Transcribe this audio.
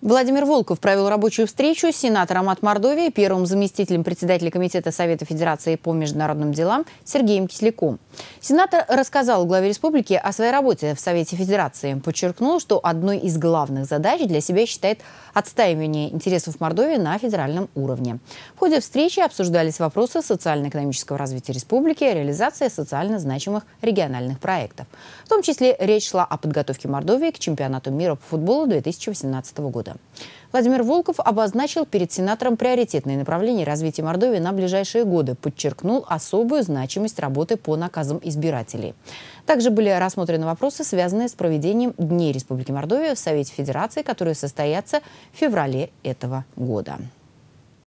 Владимир Волков провел рабочую встречу с сенатором от Мордовии, первым заместителем председателя Комитета Совета Федерации по международным делам Сергеем Кисляком. Сенатор рассказал главе республики о своей работе в Совете Федерации. Подчеркнул, что одной из главных задач для себя считает отстаивание интересов Мордовии на федеральном уровне. В ходе встречи обсуждались вопросы социально-экономического развития республики, реализация социально значимых региональных проектов. В том числе речь шла о подготовке Мордовии к чемпионату мира по футболу 2018 года года. Владимир Волков обозначил перед сенатором приоритетные направления развития Мордовии на ближайшие годы, подчеркнул особую значимость работы по наказам избирателей. Также были рассмотрены вопросы, связанные с проведением Дней Республики Мордовия в Совете Федерации, которые состоятся в феврале этого года.